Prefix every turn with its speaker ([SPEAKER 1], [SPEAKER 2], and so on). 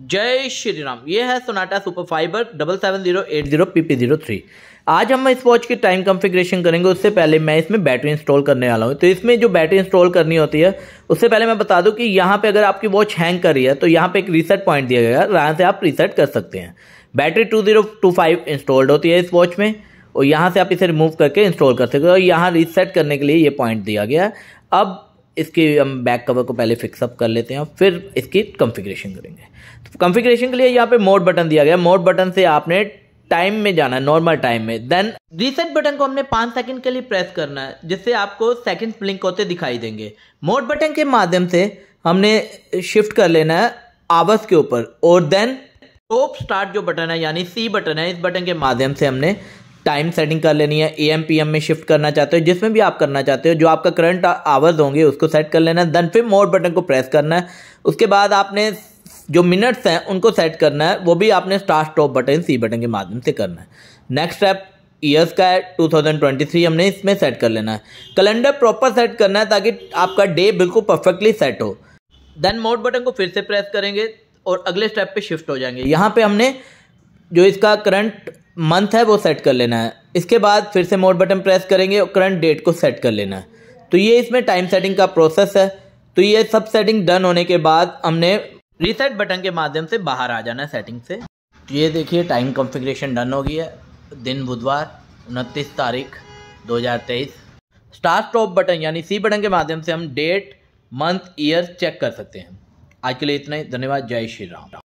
[SPEAKER 1] जय श्री राम ये है Sonata super fibre double seven zero eight zero P P zero three आज हम इस वॉच की टाइम कॉन्फ़िगरेशन करेंगे उससे पहले मैं इसमें बैटरी इंस्टॉल करने वाला हूँ तो इसमें जो बैटरी इंस्टॉल करनी होती है उससे पहले मैं बता दूँ कि यहाँ पे अगर आपकी वॉच हैंग कर रही है तो यहाँ पे एक रीसेट पॉइंट दिया गया है यहाँ से आप रीसेट कर सकते हैं battery two zero two five installed होती है इस वॉच में और यहाँ से आप इसे रिमूव करके इंस्टॉल कर सकते हो और यहाँ रीसेट करने के लिए ये पॉइंट दिया गया है अब इसकी हम बैक कवर को पहले फिक्सअप कर लेते हैं और फिर इसकी कॉन्फ़िगरेशन करेंगे तो कॉन्फ़िगरेशन के लिए यहाँ पे मोड बटन दिया गया मोड बटन से आपने टाइम में जाना है नॉर्मल टाइम में देन रीसेट बटन को हमने पाँच सेकंड के लिए प्रेस करना है जिससे आपको सेकंड ब्लिंक होते दिखाई देंगे मोड बटन के माध्यम से हमने शिफ्ट कर लेना है आवर्स के ऊपर और देन टॉप स्टार्ट जो बटन है यानी सी बटन है इस बटन के माध्यम से हमने टाइम सेटिंग कर लेनी है ए एम पी एम में शिफ्ट करना चाहते हो जिसमें भी आप करना चाहते हो जो आपका करंट आवर्स होंगे उसको सेट कर लेना है देन फिर मोड बटन को प्रेस करना है उसके बाद आपने जो मिनट्स हैं उनको सेट करना है वो भी आपने start stop button C button के माध्यम से करना है नेक्स्ट स्टेप ईयर्स का है थ्री हमने इसमें सेट कर लेना है कैलेंडर प्रॉपर सेट करना है ताकि आपका डे बिल्कुल परफेक्टली सेट हो देन मोड बटन को फिर से प्रेस करेंगे और अगले स्टेप पे शिफ्ट हो जाएंगे यहाँ पे हमने जो इसका करंट मंथ है वो सेट कर लेना है इसके बाद फिर से मोड बटन प्रेस करेंगे और करंट डेट को सेट कर लेना है तो ये इसमें टाइम सेटिंग का प्रोसेस है तो ये सब सेटिंग डन होने के बाद हमने रीसेट बटन के माध्यम से बाहर आ जाना है सेटिंग से तो ये देखिए टाइम कॉन्फ़िगरेशन डन हो गई है दिन बुधवार उनतीस तारीख 2023 स्टार स्टॉप बटन यानी सी बटन के माध्यम से हम डेट मंथ ईयर चेक कर सकते हैं आज के लिए इतना ही धन्यवाद जय श्री राम